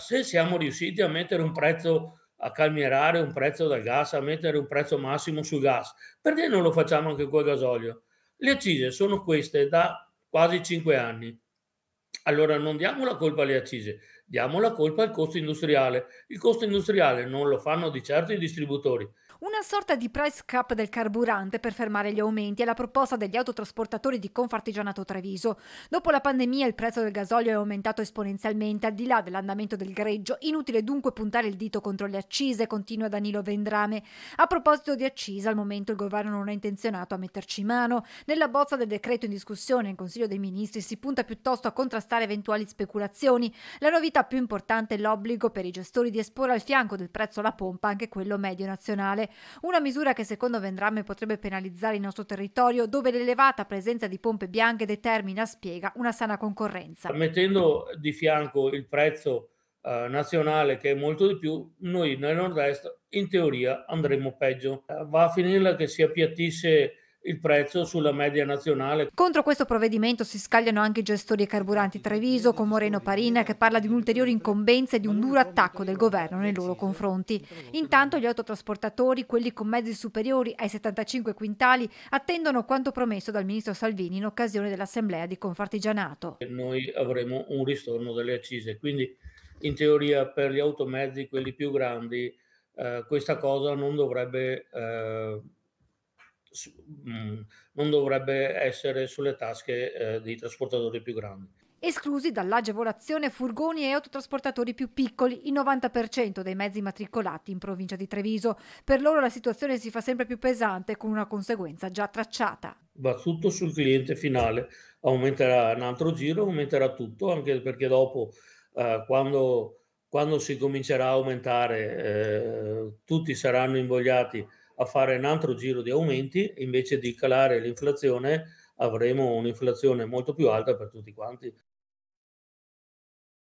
se siamo riusciti a mettere un prezzo a calmierare un prezzo del gas, a mettere un prezzo massimo sul gas, perché non lo facciamo anche col gasolio? Le accise sono queste da quasi cinque anni. Allora non diamo la colpa alle accise, diamo la colpa al costo industriale. Il costo industriale non lo fanno di certo i distributori, una sorta di price cap del carburante per fermare gli aumenti è la proposta degli autotrasportatori di Confartigianato Treviso. Dopo la pandemia il prezzo del gasolio è aumentato esponenzialmente, al di là dell'andamento del greggio. Inutile dunque puntare il dito contro le accise, continua Danilo Vendrame. A proposito di accise, al momento il governo non è intenzionato a metterci mano. Nella bozza del decreto in discussione in Consiglio dei Ministri si punta piuttosto a contrastare eventuali speculazioni. La novità più importante è l'obbligo per i gestori di esporre al fianco del prezzo alla pompa anche quello medio nazionale una misura che secondo Vendramme potrebbe penalizzare il nostro territorio dove l'elevata presenza di pompe bianche determina, spiega, una sana concorrenza. Mettendo di fianco il prezzo eh, nazionale che è molto di più, noi nel nord-est in teoria andremo peggio. Eh, va a finirla che si appiattisse il prezzo sulla media nazionale. Contro questo provvedimento si scagliano anche i gestori e carburanti Treviso con Moreno Parina che parla di un'ulteriore incombenza e di un duro attacco del governo nei loro confronti. Intanto gli autotrasportatori, quelli con mezzi superiori ai 75 quintali, attendono quanto promesso dal ministro Salvini in occasione dell'assemblea di Confartigianato. Noi avremo un ristorno delle accise, quindi in teoria per gli automezzi, quelli più grandi, eh, questa cosa non dovrebbe... Eh, Mm, non dovrebbe essere sulle tasche eh, dei trasportatori più grandi. Esclusi dall'agevolazione furgoni e autotrasportatori più piccoli, il 90% dei mezzi matricolati in provincia di Treviso. Per loro la situazione si fa sempre più pesante con una conseguenza già tracciata. Va tutto sul cliente finale, aumenterà un altro giro, aumenterà tutto, anche perché dopo eh, quando, quando, si comincerà a aumentare eh, tutti saranno invogliati a fare un altro giro di aumenti, invece di calare l'inflazione avremo un'inflazione molto più alta per tutti quanti.